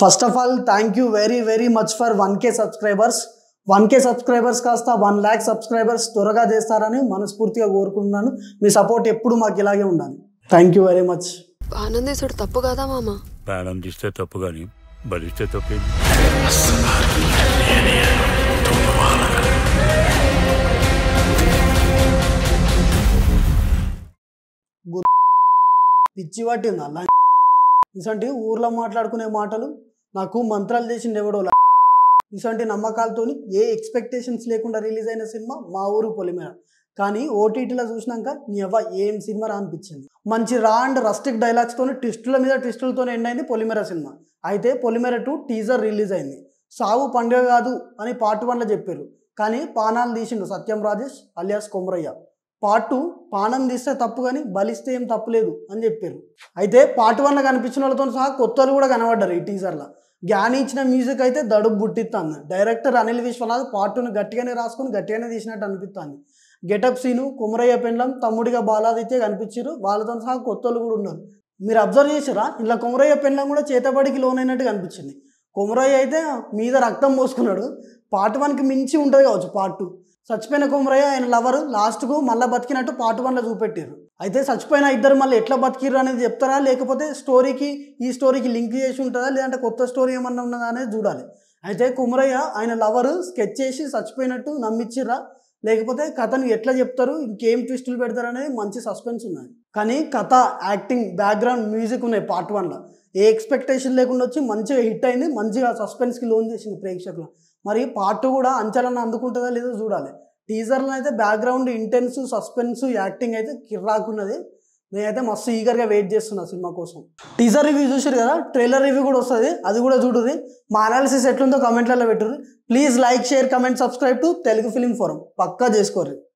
first of all thank you very very much for one K subscribers one K subscribers కాస్త one lakh subscribers త్వరగా చేస్తారని మనస్ఫూర్తిగా కోరుకుంటున్నాను మీ support ఎప్పుడు మాకు ఇలాగే ఉండాలి థ్యాంక్ యూ వెరీ మచ్ ఆనందేశ్వరుడు తప్పు కాదా మామ ప్రాణం తప్పు కానీ బలిస్తే తప్పు పిచ్చి పట్టింది అలా ఇసంటి ఊర్లో మాట్లాడుకునే మాటలు నాకు మంత్రాలు చేసింది ఎవడో ఇసంటి నమ్మకాలతో ఏ ఎక్స్పెక్టేషన్స్ లేకుండా రిలీజ్ అయిన సినిమా మా ఊరు పొలిమేర కానీ ఓటీటీలో చూసినాక నీ అవ్వ ఏం సినిమా రా అనిపించింది మంచి రా అండ్ రస్టిక్ డైలాగ్స్తో ట్విస్టుల మీద ట్విస్టులతో ఎండ్ అయింది పొలిమేర సినిమా అయితే పొలిమేర టూ టీజర్ రిలీజ్ అయింది సావు పండుగ కాదు అని పార్ట్ వన్లో చెప్పారు కానీ పానాలు తీసిండు సత్యం రాజేష్ అలియాస్ కొమరయ్య పాటు పానందిస్తే పానం తీస్తే తప్పు కానీ బలిస్తే ఏం తప్పులేదు అని చెప్పారు అయితే పార్ట్ వల్ల కనిపించిన వాళ్ళతో సహా కొత్తలు కూడా కనబడ్డారు ఈ టీజర్లో జ్ఞాని ఇచ్చిన మ్యూజిక్ అయితే దడుపు బుట్టిస్తుంది డైరెక్టర్ అనిల్ విశ్వనాథ్ పాటును గట్టిగానే రాసుకొని గట్టిగానే తీసినట్టు అనిపిస్తుంది గెటప్ సీను కుమరయ్య పెండ్లం తమ్ముడిగా బాలాదిత్య కనిపించారు వాళ్ళతో సహా కొత్తలు కూడా ఉన్నారు మీరు అబ్జర్వ్ చేసారా ఇలా కుమరయ్య పెండ్లం కూడా చేతబడికి లోనైనట్టు కనిపించింది కుమరయ్య అయితే మీద రక్తం పోసుకున్నాడు పార్ట్ వన్కి మించి ఉంటుంది కావచ్చు పార్ట్ టూ చచ్చిపోయిన కుమరయ్య ఆయన లవర్ లాస్ట్కు మళ్ళీ బతికినట్టు పార్ట్ వన్లో చూపెట్టారు అయితే చచ్చిపోయిన ఇద్దరు మళ్ళీ ఎట్లా బతికిర్రు అనేది చెప్తారా లేకపోతే స్టోరీకి ఈ స్టోరీకి లింక్ చేసి ఉంటుందా లేదంటే కొత్త స్టోరీ ఏమన్నా ఉన్నదా అనేది చూడాలి అయితే కుమరయ్య ఆయన లవర్ స్కెచ్ చేసి చచ్చిపోయినట్టు నమ్మిచ్చిర్రా లేకపోతే కథను ఎట్లా చెప్తారు ఇంకేం ట్విస్టులు పెడతారు అనేది మంచి సస్పెన్స్ ఉన్నాయి కానీ కథ యాక్టింగ్ బ్యాక్గ్రౌండ్ మ్యూజిక్ ఉన్నాయి పార్ట్ వన్లో ఏ ఎక్స్పెక్టేషన్ లేకుండా వచ్చి మంచిగా హిట్ అయింది మంచిగా సస్పెన్స్కి లోన్ చేసింది ప్రేక్షకులు మరి పార్ట్ టూ కూడా అంచలన అందుకుంటుందా లేదో చూడాలి టీజర్లో అయితే బ్యాక్గ్రౌండ్ ఇంటెన్స్ సస్పెన్స్ యాక్టింగ్ అయితే కిర్రాకున్నది నేనైతే మస్తు ఈగర్గా వెయిట్ చేస్తున్నా సినిమా కోసం టీజర్ రివ్యూ చూసారు కదా ట్రైలర్ రివ్యూ కూడా వస్తుంది అది కూడా చూడదు మా అనాలిసిస్ ఎట్లుందో కమెంట్లలో పెట్టరు please like share comment subscribe to Telugu film forum పక్కా చేసుకోర్రి